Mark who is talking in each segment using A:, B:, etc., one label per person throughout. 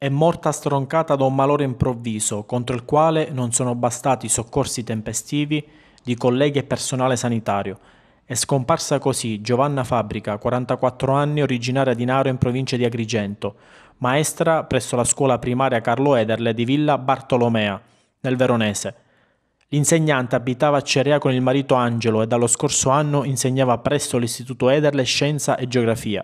A: È morta stroncata da un malore improvviso contro il quale non sono bastati soccorsi tempestivi di colleghi e personale sanitario. È scomparsa così Giovanna Fabbrica, 44 anni, originaria di Naro in provincia di Agrigento, maestra presso la scuola primaria Carlo Ederle di Villa Bartolomea, nel Veronese. L'insegnante abitava a Cerea con il marito Angelo e dallo scorso anno insegnava presso l'Istituto Ederle Scienza e Geografia.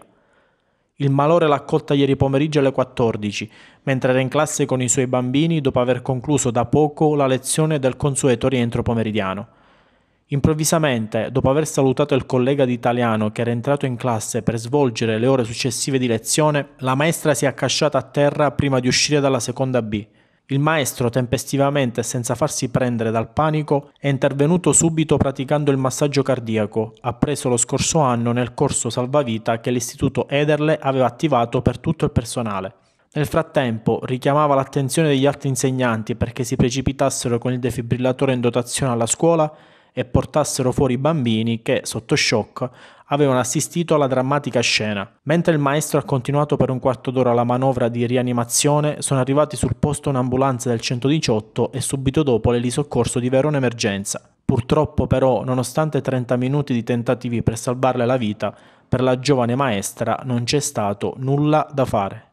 A: Il malore l'ha colta ieri pomeriggio alle 14, mentre era in classe con i suoi bambini dopo aver concluso da poco la lezione del consueto rientro pomeridiano. Improvvisamente, dopo aver salutato il collega di italiano che era entrato in classe per svolgere le ore successive di lezione, la maestra si è accasciata a terra prima di uscire dalla seconda B. Il maestro, tempestivamente e senza farsi prendere dal panico, è intervenuto subito praticando il massaggio cardiaco, appreso lo scorso anno nel corso salvavita che l'istituto Ederle aveva attivato per tutto il personale. Nel frattempo richiamava l'attenzione degli altri insegnanti perché si precipitassero con il defibrillatore in dotazione alla scuola e portassero fuori i bambini che, sotto shock, avevano assistito alla drammatica scena. Mentre il maestro ha continuato per un quarto d'ora la manovra di rianimazione, sono arrivati sul posto un'ambulanza del 118 e subito dopo l'elisoccorso di Verona Emergenza. Purtroppo però, nonostante 30 minuti di tentativi per salvarle la vita, per la giovane maestra non c'è stato nulla da fare.